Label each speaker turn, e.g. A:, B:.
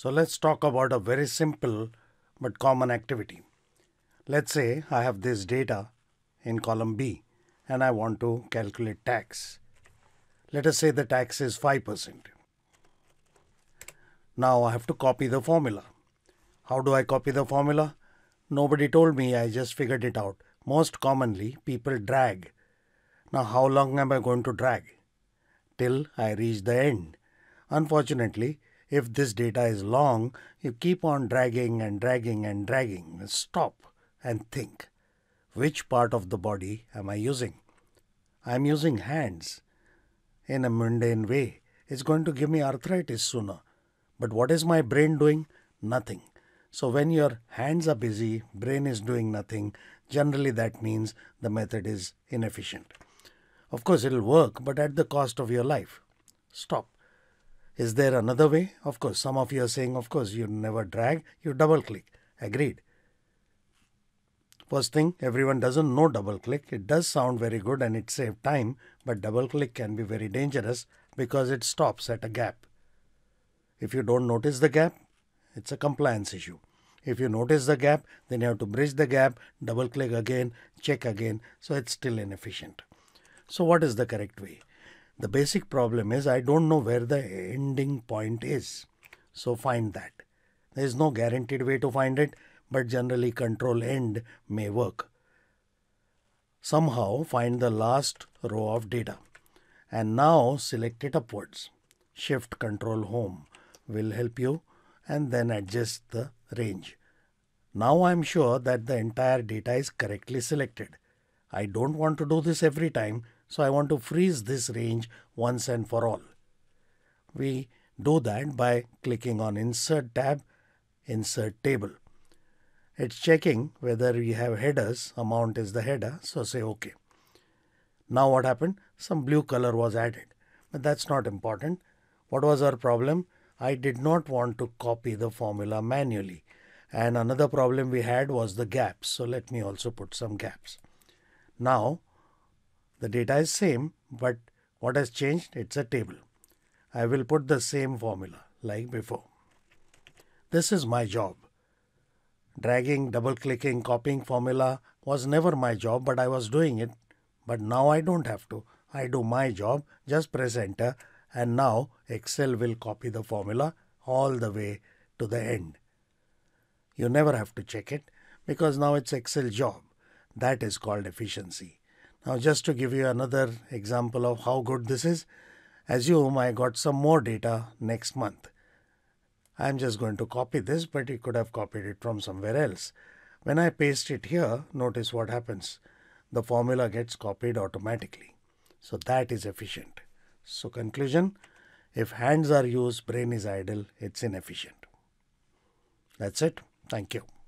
A: So let's talk about a very simple but common activity. Let's say I have this data in column B and I want to calculate tax. Let us say the tax is 5%. Now I have to copy the formula. How do I copy the formula? Nobody told me, I just figured it out. Most commonly, people drag. Now, how long am I going to drag? Till I reach the end. Unfortunately, if this data is long, you keep on dragging and dragging and dragging. Stop and think. Which part of the body am I using? I'm using hands in a mundane way. It's going to give me arthritis sooner. But what is my brain doing? Nothing. So when your hands are busy, brain is doing nothing. Generally, that means the method is inefficient. Of course, it'll work, but at the cost of your life. Stop. Is there another way? Of course, some of you are saying, of course, you never drag, you double click. Agreed. First thing, everyone doesn't know double click. It does sound very good and it saves time, but double click can be very dangerous because it stops at a gap. If you don't notice the gap, it's a compliance issue. If you notice the gap, then you have to bridge the gap, double click again, check again, so it's still inefficient. So what is the correct way? The basic problem is I don't know where the ending point is. So find that. There is no guaranteed way to find it, but generally control end may work. Somehow find the last row of data and now select it upwards. Shift control home will help you and then adjust the range. Now I'm sure that the entire data is correctly selected. I don't want to do this every time, so I want to freeze this range once and for all. We do that by clicking on Insert tab, Insert Table. It's checking whether we have headers, amount is the header, so say OK. Now what happened? Some blue color was added, but that's not important. What was our problem? I did not want to copy the formula manually. And another problem we had was the gaps. So let me also put some gaps. Now the data is same, but what has changed? It's a table. I will put the same formula like before. This is my job. Dragging, double clicking, copying formula was never my job, but I was doing it. But now I don't have to. I do my job, just press enter and now Excel will copy the formula all the way to the end. You never have to check it because now it's Excel job. That is called efficiency. Now, just to give you another example of how good this is, assume I got some more data next month. I'm just going to copy this, but you could have copied it from somewhere else. When I paste it here, notice what happens. The formula gets copied automatically. So that is efficient. So conclusion, if hands are used, brain is idle, it's inefficient. That's it. Thank you.